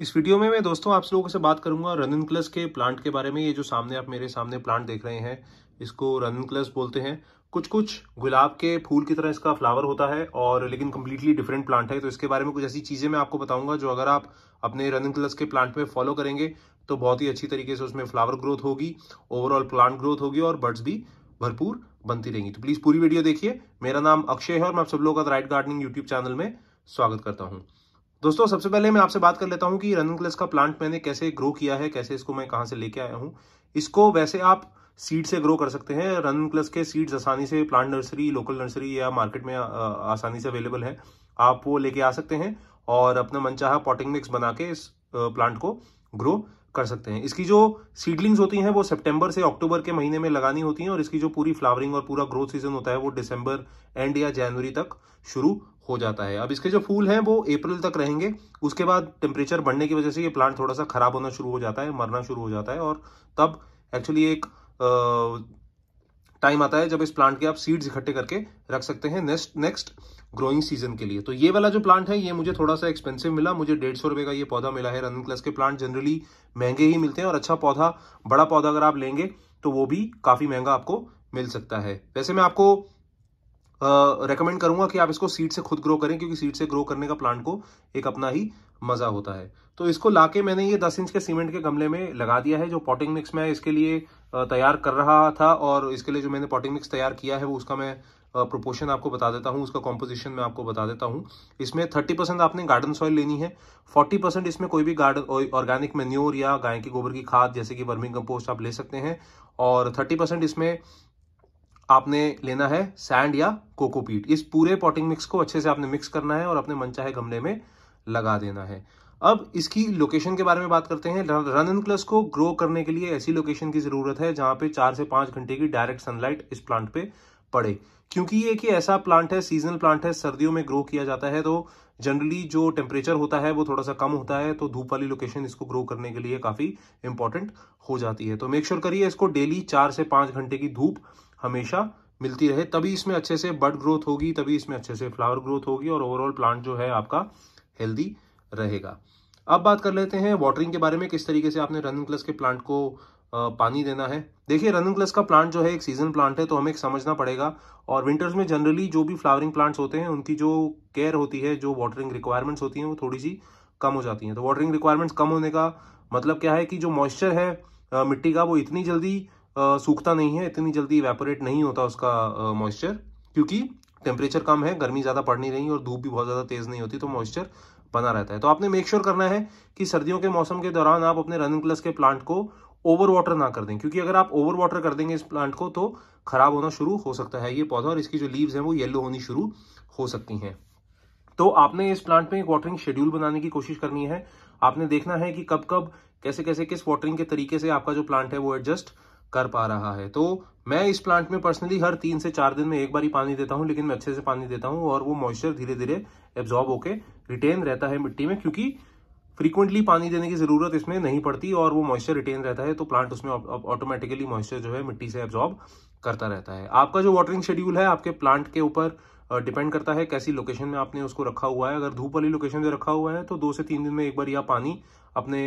इस वीडियो में मैं दोस्तों आप लोगों से बात करूंगा क्लस के प्लांट के बारे में ये जो सामने आप मेरे सामने प्लांट देख रहे हैं इसको क्लस बोलते हैं कुछ कुछ गुलाब के फूल की तरह इसका फ्लावर होता है और लेकिन कम्प्लीटली डिफरेंट प्लांट है तो इसके बारे में कुछ ऐसी चीज़ें मैं आपको बताऊंगा जो अगर आप अपने क्लस के प्लांट में फॉलो करेंगे तो बहुत ही अच्छी तरीके से उसमें फ्लावर ग्रोथ होगी ओवरऑल प्लांट ग्रोथ होगी और बर्ड्स भी भरपूर बनती रहेंगी तो प्लीज़ पूरी वीडियो देखिए मेरा नाम अक्षय है और मैं आप सब लोगों का राइट गार्डनिंग यूट्यूब चैनल में स्वागत करता हूँ दोस्तों सबसे पहले मैं आपसे बात कर लेता हूँ कि क्लस का प्लांट मैंने कैसे ग्रो किया है कैसे इसको मैं कहाँ से लेके आया हूँ इसको वैसे आप सीड से ग्रो कर सकते हैं क्लस के सीड्स आसानी से प्लांट नर्सरी लोकल नर्सरी या मार्केट में आसानी से अवेलेबल है आप वो लेके आ सकते हैं और अपना मनचाहा पॉटिंग मिक्स बना के इस प्लांट को ग्रो कर सकते हैं इसकी जो सीडलिंग्स होती हैं वो सितंबर से अक्टूबर के महीने में लगानी होती हैं और इसकी जो पूरी फ्लावरिंग और पूरा ग्रोथ सीजन होता है वो दिसंबर एंड या जनवरी तक शुरू हो जाता है अब इसके जो फूल हैं वो अप्रैल तक रहेंगे उसके बाद टेम्परेचर बढ़ने की वजह से ये प्लांट थोड़ा सा खराब होना शुरू हो जाता है मरना शुरू हो जाता है और तब एक्चुअली एक आ, टाइम आता है जब इस प्लांट के आप सीड्स इकट्ठे करके रख सकते हैं नेक्स्ट नेक्स्ट ग्रोइंग सीजन के लिए तो ये वाला जो प्लांट है ये मुझे थोड़ा सा एक्सपेंसिव मिला मुझे डेढ़ सौ रुपए का ये पौधा मिला है रनिंग क्लास के प्लांट जनरली महंगे ही मिलते हैं और अच्छा पौधा बड़ा पौधा अगर आप लेंगे तो वो भी काफ़ी महंगा आपको मिल सकता है वैसे मैं आपको रेकमेंड करूंगा कि आप इसको सीड से खुद ग्रो करें क्योंकि सीड से ग्रो करने का प्लांट को एक अपना ही मजा होता है तो इसको लाके मैंने ये दस इंच के सीमेंट के गमले में लगा दिया है जो पॉटिंग मिक्स मैं इसके लिए तैयार कर रहा था और इसके लिए जो मैंने पॉटिंग मिक्स तैयार किया है वो उसका मैं प्रोपोर्शन आपको बता देता हूँ उसका कॉम्पोजिशन मैं आपको बता देता हूँ इसमें थर्टी परसेंट आपने गार्डन सॉइल लेनी है फोर्टी परसेंट इसमें कोई भी गार्डन ऑर्गेनिक मेन्योर या गाय के गोबर की खाद जैसे कि वर्मिंग कंपोस्ट आप ले सकते हैं और थर्टी परसेंट इसमें आपने लेना है सैंड या कोकोपीट इस पूरे पॉटिंग मिक्स को अच्छे से आपने मिक्स करना है और अपने मनचाहे गमले में लगा देना है अब इसकी लोकेशन के बारे में बात करते हैं रन एंड क्लस को ग्रो करने के लिए ऐसी लोकेशन की ज़रूरत है जहां पे चार से पांच घंटे की डायरेक्ट सनलाइट इस प्लांट पे पड़े क्योंकि ये कि ऐसा प्लांट है सीजनल प्लांट है सर्दियों में ग्रो किया जाता है तो जनरली जो टेम्परेचर होता है वो थोड़ा सा कम होता है तो धूप वाली लोकेशन इसको ग्रो करने के लिए काफ़ी इंपॉर्टेंट हो जाती है तो मेक श्योर करिए इसको डेली चार से पांच घंटे की धूप हमेशा मिलती रहे तभी इसमें अच्छे से बर्ड ग्रोथ होगी तभी इसमें अच्छे से फ्लावर ग्रोथ होगी और ओवरऑल प्लांट जो है आपका हेल्दी रहेगा अब बात कर लेते हैं वाटरिंग के बारे में किस तरीके से आपने रनिंग प्लस के प्लांट को पानी देना है देखिए रनिंग प्लस का प्लांट जो है एक सीजन प्लांट है तो हमें समझना पड़ेगा और विंटर्स में जनरली जो भी फ्लावरिंग प्लांट्स होते हैं उनकी जो केयर होती है जो वाटरिंग रिक्वायरमेंट्स होती हैं वो थोड़ी सी कम हो जाती हैं तो वाटरिंग रिक्वायरमेंट्स कम होने का मतलब क्या है कि जो मॉइस्चर है मिट्टी का वो इतनी जल्दी सूखता नहीं है इतनी जल्दी इवेपोरेट नहीं होता उसका मॉइस्चर क्योंकि टेम्परेचर कम है गर्मी ज़्यादा पड़ नहीं रही और धूप भी बहुत ज़्यादा तेज़ नहीं होती तो मॉइस्चर बना रहता है तो आपने मेक श्योर sure करना है कि सर्दियों के मौसम के दौरान आप अपने रनिंग के प्लांट को ओवर वाटर ना कर दें क्योंकि अगर आप ओवर वाटर कर देंगे इस प्लांट को तो खराब होना शुरू हो सकता है ये पौधा और इसकी जो लीव्स हैं वो येलो होनी शुरू हो सकती हैं तो आपने इस प्लांट में एक वाटरिंग शेड्यूल बनाने की कोशिश करनी है आपने देखना है कि कब कब कैसे कैसे किस वाटरिंग के तरीके से आपका जो प्लांट है वो एडजस्ट कर पा रहा है तो मैं इस प्लांट में पर्सनली हर तीन से चार दिन में एक बार ही पानी देता हूं लेकिन मैं अच्छे से पानी देता हूं और वो मॉइस्चर धीरे धीरे एब्जॉर्ब होकर रिटेन रहता है मिट्टी में क्योंकि फ्रीक्वेंटली पानी देने की ज़रूरत इसमें नहीं पड़ती और वो मॉइस्चर रिटेन रहता है तो प्लांट उसमें ऑटोमेटिकली मॉइस्चर जो है मिट्टी से एब्जॉर्ब करता रहता है आपका जो वाटरिंग शेड्यूल है आपके प्लांट के ऊपर डिपेंड करता है कैसी लोकेशन में आपने उसको रखा हुआ है अगर धूप वाली लोकेशन में रखा हुआ है तो दो से तीन दिन में एक बार यह पानी अपने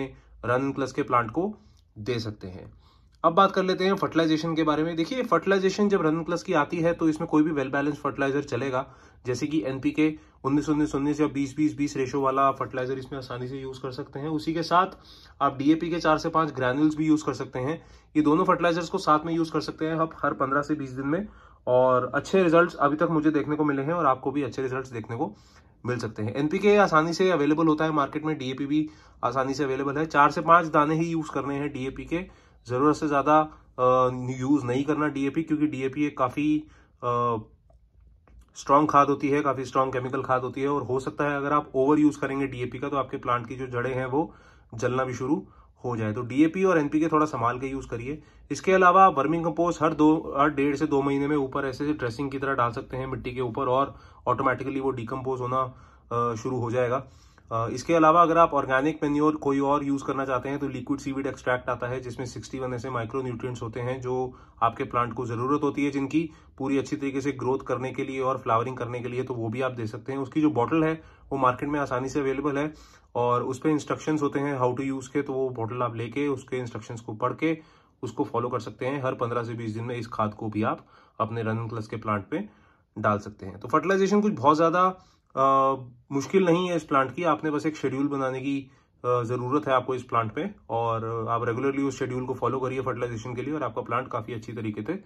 रन प्लस के प्लांट को दे सकते हैं अब बात कर लेते हैं फर्टिलाइजेशन के बारे में देखिए फर्टिलाइजेशन जब रन प्लस की आती है तो इसमें कोई भी वेल बैलेंस फर्टिलाइजर चलेगा जैसे कि एनपीके उन्नीस उन्नीस उन्नीस या बीस बीस बीस रेशो वाला फर्टिलाइजर इसमें आसानी से यूज कर सकते हैं उसी के साथ आप डीएपी के चार से पांच ग्रैनुल्स भी यूज कर सकते हैं ये दोनों फर्टिलाइजर्स को साथ में यूज कर सकते हैं आप हर पंद्रह से बीस दिन में और अच्छे रिजल्ट अभी तक मुझे देखने को मिले हैं और आपको भी अच्छे रिजल्ट देखने को मिल सकते हैं एनपीके आसानी से अवेलेबल होता है मार्केट में डीएपी भी आसानी से अवेलेबल है चार से पांच दाने ही यूज करने हैं डीएपी के ज़रूरत से ज़्यादा यूज़ नहीं करना डीएपी क्योंकि डीएपी एक काफ़ी स्ट्रांग खाद होती है काफ़ी स्ट्रांग केमिकल खाद होती है और हो सकता है अगर आप ओवर यूज़ करेंगे डीएपी का तो आपके प्लांट की जो जड़ें हैं वो जलना भी शुरू हो जाए तो डीएपी और एनपीके थोड़ा संभाल के यूज़ करिए इसके अलावा वर्मिंग कंपोस्ट हर दो हर डेढ़ से दो महीने में ऊपर ऐसे ड्रेसिंग की तरह डाल सकते हैं मिट्टी के ऊपर और ऑटोमेटिकली वो डिकम्पोज होना शुरू हो जाएगा इसके अलावा अगर आप ऑर्गेनिक मेन्योर कोई और यूज़ करना चाहते हैं तो लिक्विड सीविड एक्सट्रैक्ट आता है जिसमें 61 ऐसे माइक्रो न्यूट्रिएंट्स होते हैं जो आपके प्लांट को ज़रूरत होती है जिनकी पूरी अच्छी तरीके से ग्रोथ करने के लिए और फ्लावरिंग करने के लिए तो वो भी आप दे सकते हैं उसकी जो बॉटल है वो मार्केट में आसानी से अवेलेबल है और उस पर इंस्ट्रक्शन होते हैं हाउ टू यूज़ के तो वो बॉटल आप लेके उसके इंस्ट्रक्शन को पढ़ के उसको फॉलो कर सकते हैं हर पंद्रह से बीस दिन में इस खाद को भी आप अपने रनिंग क्लस के प्लांट पे डाल सकते हैं तो फर्टिलाइजेशन कुछ बहुत ज़्यादा मुश्किल नहीं है इस प्लांट की आपने बस एक शेड्यूल बनाने की ज़रूरत है आपको इस प्लांट पे और आप रेगुलरली उस शेड्यूल को फॉलो करिए फर्टिलाइजेशन के लिए और आपका प्लांट काफ़ी अच्छी तरीके से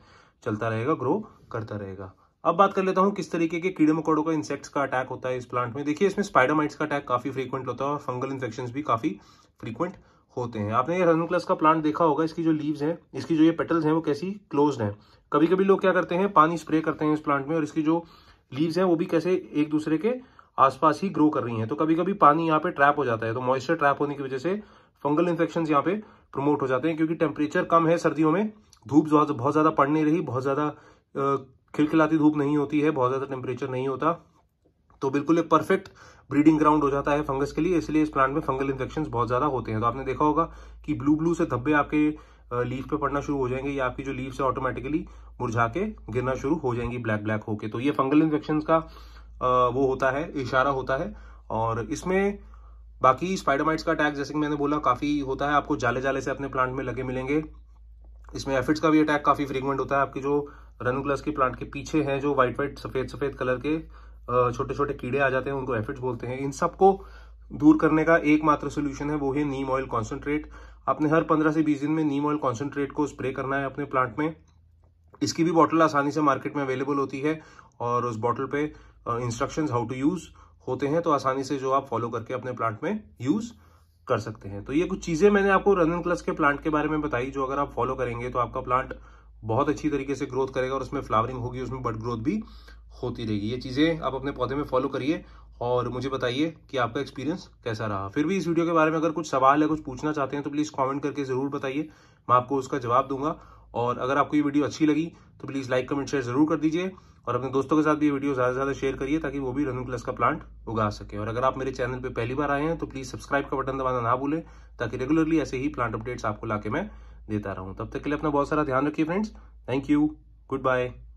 चलता रहेगा ग्रो करता रहेगा अब बात कर लेता हूँ किस तरीके के कीड़े मकोड़ों का इंसेक्ट्स का अटैक होता है इस प्लांट में देखिए इसमें स्पाइडरमाइट्स का अटैक काफ़ी फ्रीक्वेंट होता है और फंगल इन्फेक्शन भी काफ़ी फ्रीक्वेंट होते हैं आपने ये रनक्लस का प्लांट देखा होगा इसकी जो लीव्स हैं इसकी जो ये पेटल्स हैं वो कैसी क्लोज्ड हैं कभी कभी लोग क्या करते हैं पानी स्प्रे करते हैं इस प्लांट में और इसकी जो लीव्स हैं वो भी कैसे एक दूसरे के आसपास ही ग्रो कर रही हैं तो कभी कभी पानी यहाँ पे ट्रैप हो जाता है तो मॉइस्चर ट्रैप होने की वजह से फंगल इन्फेक्शन यहाँ पे प्रमोट हो जाते हैं क्योंकि टेम्परेचर कम है सर्दियों में धूप बहुत ज़्यादा पड़ नहीं रही बहुत ज़्यादा खिलखिलाती धूप नहीं होती है बहुत ज़्यादा टेम्परेचर नहीं होता तो बिल्कुल एक परफेक्ट ब्रीडिंग ग्राउंड हो जाता है फंगस के लिए इसलिए इस प्लांट में फंगल इन्फेक्शन बहुत ज़्यादा होते हैं तो आपने देखा होगा कि ब्लू ब्लू से धब्बे आपके लीफ पे पड़ना शुरू हो जाएंगे या आपकी जो लीव्स है ऑटोमेटिकली मुरझा के गिरना शुरू हो जाएंगी ब्लैक ब्लैक होके तो ये फंगल इन्फेक्शन का वो होता है इशारा होता है और इसमें बाकी स्पाइडोमाइट्स का अटैक जैसे कि मैंने बोला काफ़ी होता है आपको जाले जाले से अपने प्लांट में लगे मिलेंगे इसमें एफिड्स का भी अटैक काफ़ी फ्रीक्वेंट होता है आपके जो रनुक्लस के प्लांट के पीछे हैं जो व्हाइट व्हाइट सफ़ेद सफ़ेद कलर के छोटे छोटे कीड़े आ जाते हैं उनको एफिड्स बोलते हैं इन सबको दूर करने का एकमात्र सोल्यूशन है वो है नीम ऑयल कॉन्सेंट्रेट आपने हर पंद्रह से बीस दिन में नीम ऑयल कॉन्सेंट्रेट को स्प्रे करना है अपने प्लांट में इसकी भी बॉटल आसानी से मार्केट में अवेलेबल होती है और उस बॉटल पे इंस्ट्रक्शन हाउ टू यूज़ होते हैं तो आसानी से जो आप फॉलो करके अपने प्लांट में यूज़ कर सकते हैं तो ये कुछ चीज़ें मैंने आपको रनन क्लस के प्लांट के बारे में बताई जो अगर आप फॉलो करेंगे तो आपका प्लांट बहुत अच्छी तरीके से ग्रोथ करेगा और उसमें फ्लावरिंग होगी उसमें बड ग्रोथ भी होती रहेगी ये चीज़ें आप अपने पौधे में फॉलो करिए और मुझे बताइए कि आपका एक्सपीरियंस कैसा रहा फिर भी इस वीडियो के बारे में अगर कुछ सवाल है कुछ पूछना चाहते हैं तो प्लीज़ कमेंट करके ज़रूर बताइए मैं आपको उसका जवाब दूंगा और अगर आपको ये वीडियो अच्छी लगी तो प्लीज़ लाइक कमेंट शेयर ज़रूर कर दीजिए और अपने दोस्तों के साथ भी ये वीडियो ज़्यादा से ज़्यादा शेयर करिए ताकि वो भी रनू प्लस का प्लांट उगा सके और अगर आप मेरे चैनल पर पहली बार आए हैं तो प्लीज़ सब्सक्राइब का बटन दबाना ना भूलें ताकि रेगुलरली ऐसे ही प्लांट अपडेट्स आपको ला मैं देता रहूँ तब तक के लिए अपना बहुत सारा ध्यान रखिए friends thank you good bye